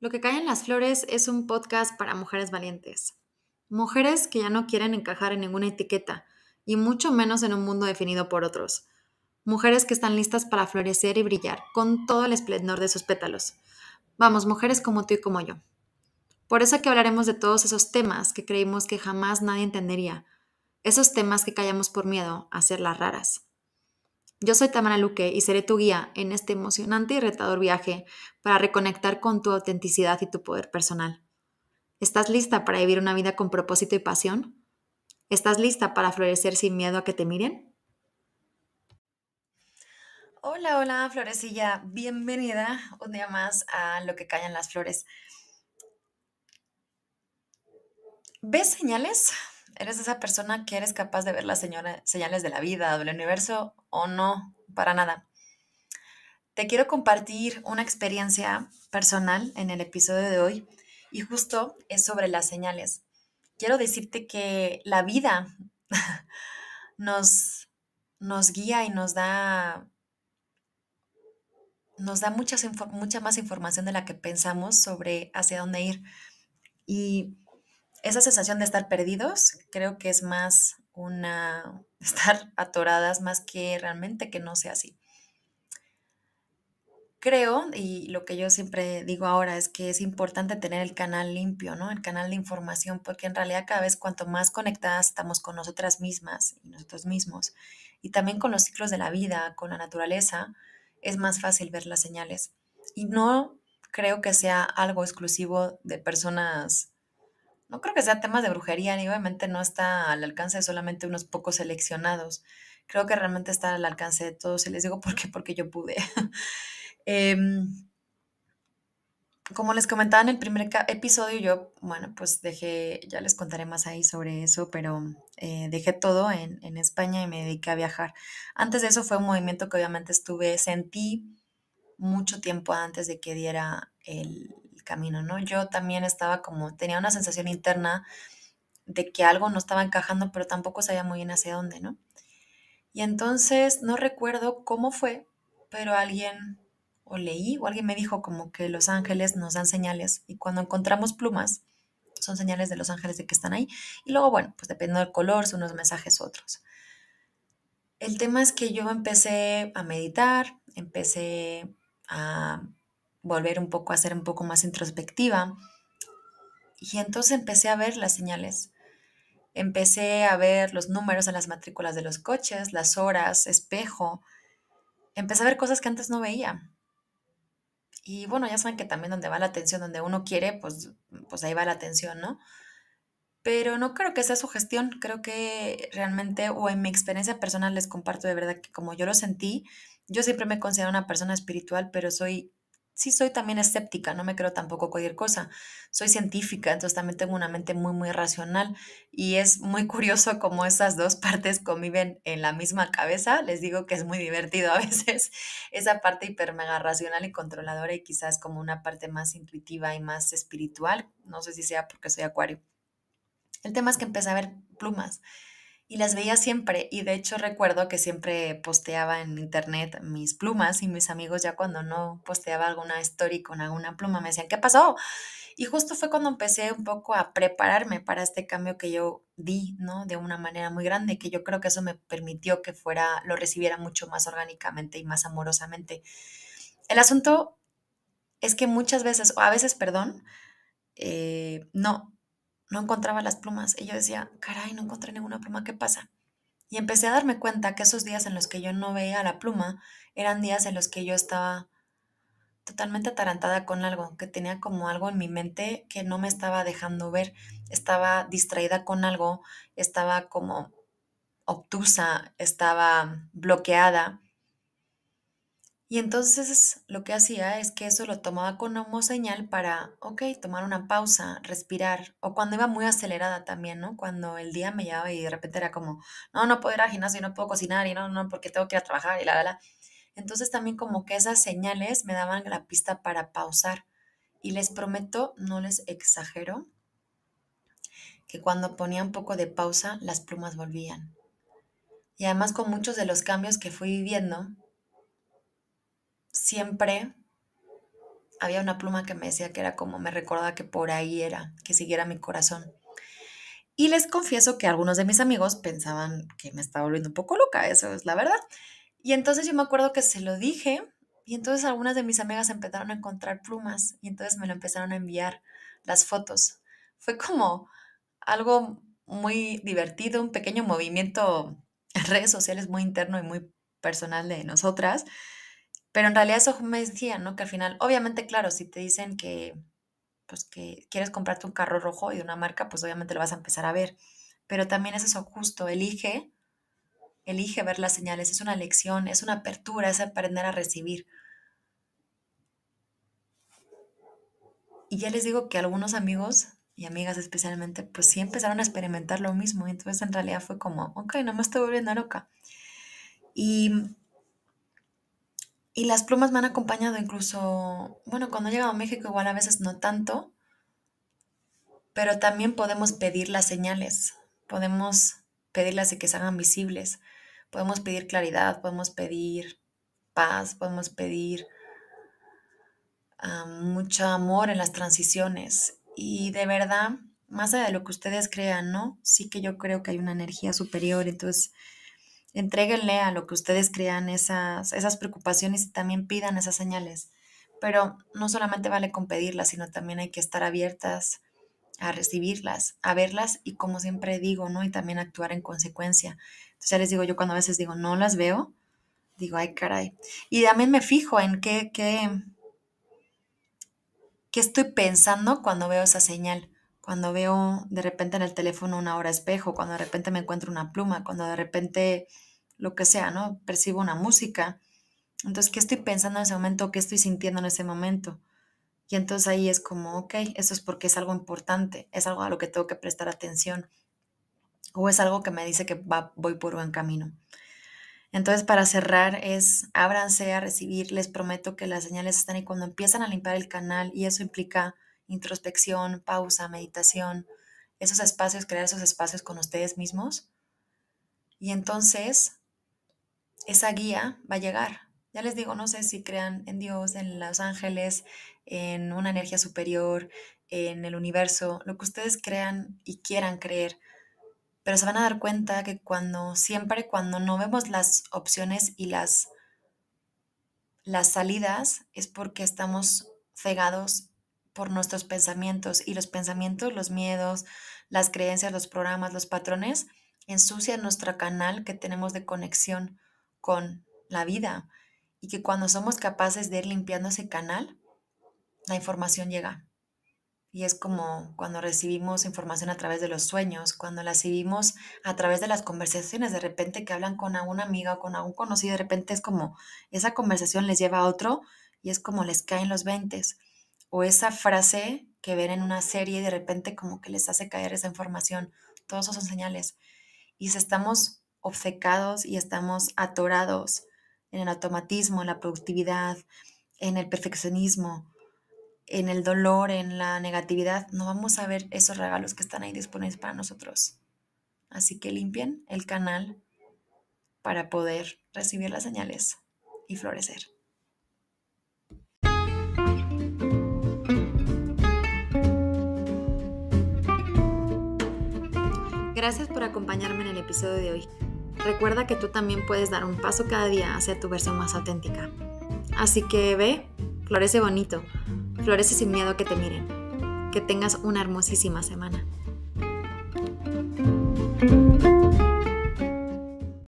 Lo que cae en las flores es un podcast para mujeres valientes. Mujeres que ya no quieren encajar en ninguna etiqueta, y mucho menos en un mundo definido por otros. Mujeres que están listas para florecer y brillar con todo el esplendor de sus pétalos. Vamos, mujeres como tú y como yo. Por eso que hablaremos de todos esos temas que creímos que jamás nadie entendería. Esos temas que callamos por miedo a ser las raras. Yo soy Tamara Luque y seré tu guía en este emocionante y retador viaje para reconectar con tu autenticidad y tu poder personal. ¿Estás lista para vivir una vida con propósito y pasión? ¿Estás lista para florecer sin miedo a que te miren? Hola, hola, florecilla. Bienvenida un día más a Lo que callan las flores. ¿Ves señales? ¿Eres esa persona que eres capaz de ver las señales de la vida del universo o no? Para nada. Te quiero compartir una experiencia personal en el episodio de hoy y justo es sobre las señales. Quiero decirte que la vida nos, nos guía y nos da nos da muchas, mucha más información de la que pensamos sobre hacia dónde ir. Y esa sensación de estar perdidos creo que es más una estar atoradas más que realmente que no sea así. Creo, y lo que yo siempre digo ahora es que es importante tener el canal limpio, ¿no? El canal de información, porque en realidad cada vez cuanto más conectadas estamos con nosotras mismas y nosotros mismos, y también con los ciclos de la vida, con la naturaleza, es más fácil ver las señales. Y no creo que sea algo exclusivo de personas no creo que sea temas de brujería, ni obviamente no está al alcance de solamente unos pocos seleccionados. Creo que realmente está al alcance de todos, y les digo por qué, porque yo pude. Em, como les comentaba en el primer episodio, yo, bueno, pues dejé, ya les contaré más ahí sobre eso, pero eh, dejé todo en, España y me dediqué a viajar. Antes de eso fue un movimiento que obviamente estuve, sentí mucho tiempo antes de que diera el, camino, ¿no? Yo también estaba como, tenía una sensación interna de que algo no estaba encajando, pero tampoco sabía muy bien hacia dónde, ¿no? Y entonces no recuerdo cómo fue, pero alguien o leí o alguien me dijo como que los ángeles nos dan señales y cuando encontramos plumas son señales de los ángeles de que están ahí y luego bueno, pues depende del color, son unos mensajes otros. El tema es que yo empecé a meditar, empecé a volver un poco a ser un poco más introspectiva. Y entonces empecé a ver las señales. Empecé a ver los números en las matrículas de los coches, las horas, espejo. Empecé a ver cosas que antes no veía. Y bueno, ya saben que también donde va la atención, donde uno quiere, pues, pues ahí va la atención, ¿no? Pero no creo que sea su gestión, creo que realmente, o en mi experiencia personal les comparto de verdad que como yo lo sentí, yo siempre me considero una persona espiritual, pero soy sí soy también escéptica, no me creo tampoco cualquier cosa. Soy científica, entonces también tengo una mente muy, muy racional y es muy curioso cómo esas dos partes conviven en la misma cabeza. Les digo que es muy divertido a veces esa parte hiper mega racional y controladora y quizás como una parte más intuitiva y más espiritual. No sé si sea porque soy acuario. El tema es que empecé a ver plumas y las veía siempre. Y de hecho recuerdo que siempre posteaba en internet mis plumas y mis amigos ya cuando no posteaba alguna story con alguna pluma me decían, ¿qué pasó? Y justo fue cuando empecé un poco a prepararme para este cambio que yo di, ¿no? De una manera muy grande, que yo creo que eso me permitió que fuera, lo recibiera mucho más orgánicamente y más amorosamente. El asunto es que muchas veces, o a veces, perdón, eh, no, no encontraba las plumas y yo decía, caray, no encontré ninguna pluma, ¿qué pasa? Y empecé a darme cuenta que esos días en los que yo no veía la pluma eran días en los que yo estaba totalmente atarantada con algo, que tenía como algo en mi mente que no me estaba dejando ver, estaba distraída con algo, estaba como obtusa, estaba bloqueada y entonces lo que hacía es que eso lo tomaba como señal para, ok, tomar una pausa, respirar, o cuando iba muy acelerada también, ¿no? Cuando el día me llevaba y de repente era como, no, no puedo ir al gimnasio no puedo cocinar y no, no, porque tengo que ir a trabajar y la, la, la. Entonces también como que esas señales me daban la pista para pausar. Y les prometo, no les exagero, que cuando ponía un poco de pausa, las plumas volvían. Y además con muchos de los cambios que fui viviendo, siempre había una pluma que me decía que era como me recordaba que por ahí era, que siguiera mi corazón. Y les confieso que algunos de mis amigos pensaban que me estaba volviendo un poco loca, eso es la verdad. Y entonces yo me acuerdo que se lo dije y entonces algunas de mis amigas empezaron a encontrar plumas y entonces me lo empezaron a enviar las fotos. Fue como algo muy divertido, un pequeño movimiento en redes sociales muy interno y muy personal de nosotras, pero en realidad eso me decía, ¿no? Que al final, obviamente, claro, si te dicen que, pues que quieres comprarte un carro rojo y una marca, pues obviamente lo vas a empezar a ver. Pero también es eso justo, elige, elige ver las señales, es una lección, es una apertura, es aprender a recibir. Y ya les digo que algunos amigos y amigas especialmente, pues sí empezaron a experimentar lo mismo. Entonces en realidad fue como, ok, no me estoy volviendo loca. Y y las plumas me han acompañado incluso, bueno, cuando he llegado a México igual a veces no tanto, pero también podemos pedir las señales, podemos pedirlas y que se hagan visibles, podemos pedir claridad, podemos pedir paz, podemos pedir ah, mucho amor en las transiciones. Y de verdad, más allá de lo que ustedes crean, ¿no? Sí que yo creo que hay una energía superior, entonces Entréguenle a lo que ustedes crean esas, esas preocupaciones y también pidan esas señales. Pero no solamente vale con pedirlas, sino también hay que estar abiertas a recibirlas, a verlas y como siempre digo, ¿no? Y también actuar en consecuencia. Entonces ya les digo, yo cuando a veces digo, no las veo, digo, ay caray. Y también me fijo en qué, qué, qué estoy pensando cuando veo esa señal, cuando veo de repente en el teléfono una hora espejo, cuando de repente me encuentro una pluma, cuando de repente lo que sea, ¿no? Percibo una música. Entonces, ¿qué estoy pensando en ese momento? ¿Qué estoy sintiendo en ese momento? Y entonces ahí es como, ok, eso es porque es algo importante, es algo a lo que tengo que prestar atención o es algo que me dice que voy por buen camino. Entonces, para cerrar, es ábranse a recibir, les prometo que las señales están ahí cuando empiezan a limpiar el canal y eso implica introspección, pausa, meditación, esos espacios, crear esos espacios con ustedes mismos. Y entonces esa guía va a llegar. Ya les digo, no sé si crean en Dios, en los ángeles, en una energía superior, en el universo, lo que ustedes crean y quieran creer, pero se van a dar cuenta que cuando siempre cuando no vemos las opciones y las las salidas es porque estamos cegados por nuestros pensamientos y los pensamientos, los miedos, las creencias, los programas, los patrones ensucian nuestro canal que tenemos de conexión con la vida y que cuando somos capaces de ir limpiando ese canal, la información llega. Y es como cuando recibimos información a través de los sueños, cuando la recibimos a través de las conversaciones, de repente que hablan con alguna amiga o con algún conocido, de repente es como esa conversación les lleva a otro y es como les caen los 20. O esa frase que ven en una serie y de repente como que les hace caer esa información. Todos esos son señales. Y si estamos obcecados y estamos atorados en el automatismo, en la productividad, en el perfeccionismo, en el dolor, en la negatividad, no vamos a ver esos regalos que están ahí disponibles para nosotros. Así que limpien el canal para poder recibir las señales y florecer. Gracias por acompañarme en el episodio de hoy. Recuerda que tú también puedes dar un paso cada día hacia tu versión más auténtica. Así que ve, florece bonito, florece sin miedo a que te miren. Que tengas una hermosísima semana.